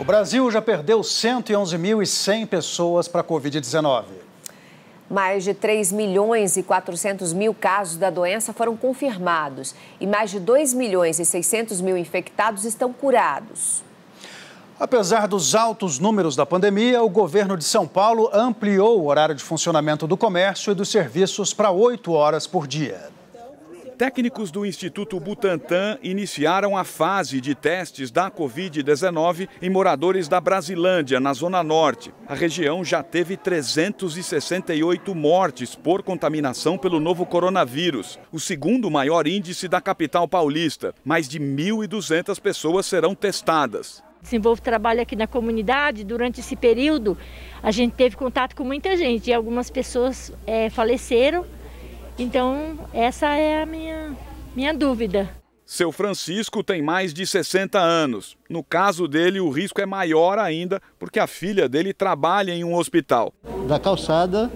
O Brasil já perdeu 111.100 pessoas para a Covid-19. Mais de 3 milhões e 400 mil casos da doença foram confirmados e mais de 2 milhões e 600 mil infectados estão curados. Apesar dos altos números da pandemia, o governo de São Paulo ampliou o horário de funcionamento do comércio e dos serviços para 8 horas por dia. Técnicos do Instituto Butantan iniciaram a fase de testes da Covid-19 em moradores da Brasilândia, na Zona Norte. A região já teve 368 mortes por contaminação pelo novo coronavírus, o segundo maior índice da capital paulista. Mais de 1.200 pessoas serão testadas desenvolvo trabalho aqui na comunidade. Durante esse período, a gente teve contato com muita gente e algumas pessoas é, faleceram então, essa é a minha, minha dúvida. Seu Francisco tem mais de 60 anos. No caso dele, o risco é maior ainda, porque a filha dele trabalha em um hospital. Da calçada,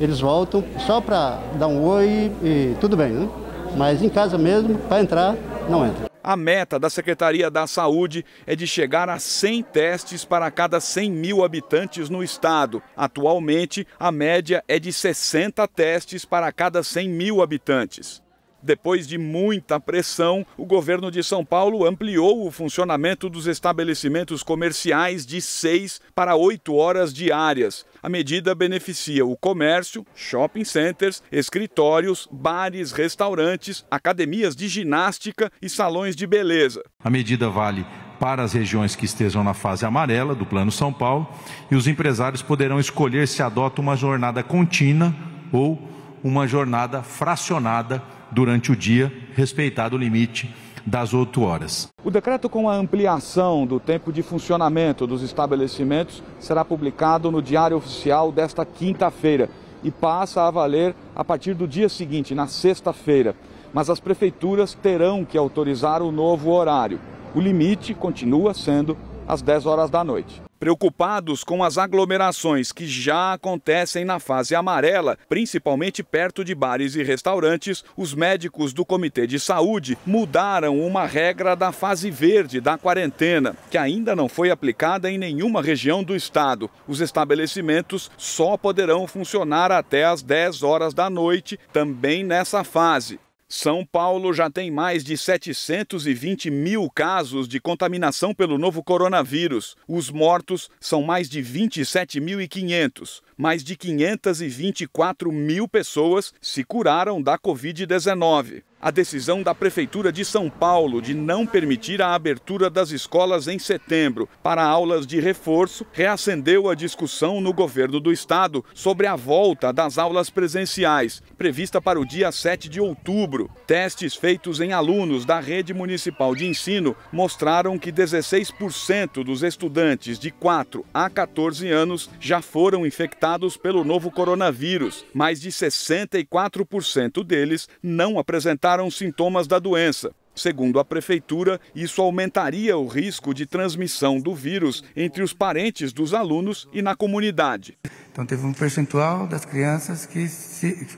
eles voltam só para dar um oi e tudo bem, né? Mas em casa mesmo, para entrar, não entra. A meta da Secretaria da Saúde é de chegar a 100 testes para cada 100 mil habitantes no estado. Atualmente, a média é de 60 testes para cada 100 mil habitantes. Depois de muita pressão, o governo de São Paulo ampliou o funcionamento dos estabelecimentos comerciais de 6 para 8 horas diárias. A medida beneficia o comércio, shopping centers, escritórios, bares, restaurantes, academias de ginástica e salões de beleza. A medida vale para as regiões que estejam na fase amarela do Plano São Paulo e os empresários poderão escolher se adota uma jornada contínua ou uma jornada fracionada durante o dia, respeitado o limite das 8 horas. O decreto com a ampliação do tempo de funcionamento dos estabelecimentos será publicado no Diário Oficial desta quinta-feira e passa a valer a partir do dia seguinte, na sexta-feira. Mas as prefeituras terão que autorizar o novo horário. O limite continua sendo às 10 horas da noite. Preocupados com as aglomerações que já acontecem na fase amarela, principalmente perto de bares e restaurantes, os médicos do Comitê de Saúde mudaram uma regra da fase verde da quarentena, que ainda não foi aplicada em nenhuma região do estado. Os estabelecimentos só poderão funcionar até às 10 horas da noite, também nessa fase. São Paulo já tem mais de 720 mil casos de contaminação pelo novo coronavírus. Os mortos são mais de 27.500 mais de 524 mil pessoas se curaram da Covid-19. A decisão da Prefeitura de São Paulo de não permitir a abertura das escolas em setembro para aulas de reforço reacendeu a discussão no governo do estado sobre a volta das aulas presenciais, prevista para o dia 7 de outubro. Testes feitos em alunos da rede municipal de ensino mostraram que 16% dos estudantes de 4 a 14 anos já foram infectados infectados pelo novo coronavírus. Mais de 64% deles não apresentaram sintomas da doença. Segundo a prefeitura, isso aumentaria o risco de transmissão do vírus entre os parentes dos alunos e na comunidade. Então, teve um percentual das crianças que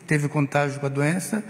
teve contágio com a doença,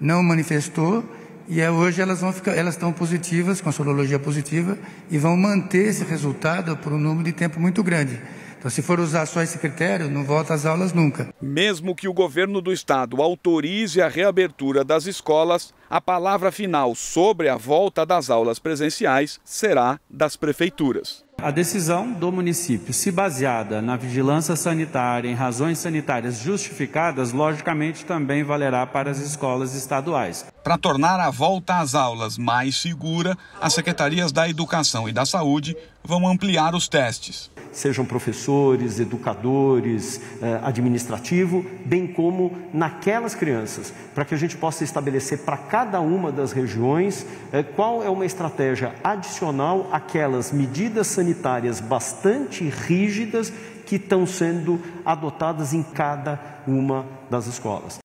não manifestou e é hoje elas vão ficar, elas estão positivas com a sorologia positiva e vão manter esse resultado por um número de tempo muito grande. Então, se for usar só esse critério, não volta às aulas nunca. Mesmo que o governo do estado autorize a reabertura das escolas, a palavra final sobre a volta das aulas presenciais será das prefeituras. A decisão do município, se baseada na vigilância sanitária, em razões sanitárias justificadas, logicamente também valerá para as escolas estaduais. Para tornar a volta às aulas mais segura, as secretarias da Educação e da Saúde vão ampliar os testes. Sejam professores, educadores, eh, administrativo, bem como naquelas crianças, para que a gente possa estabelecer para cada uma das regiões eh, qual é uma estratégia adicional àquelas medidas sanitárias sanitárias bastante rígidas que estão sendo adotadas em cada uma das escolas.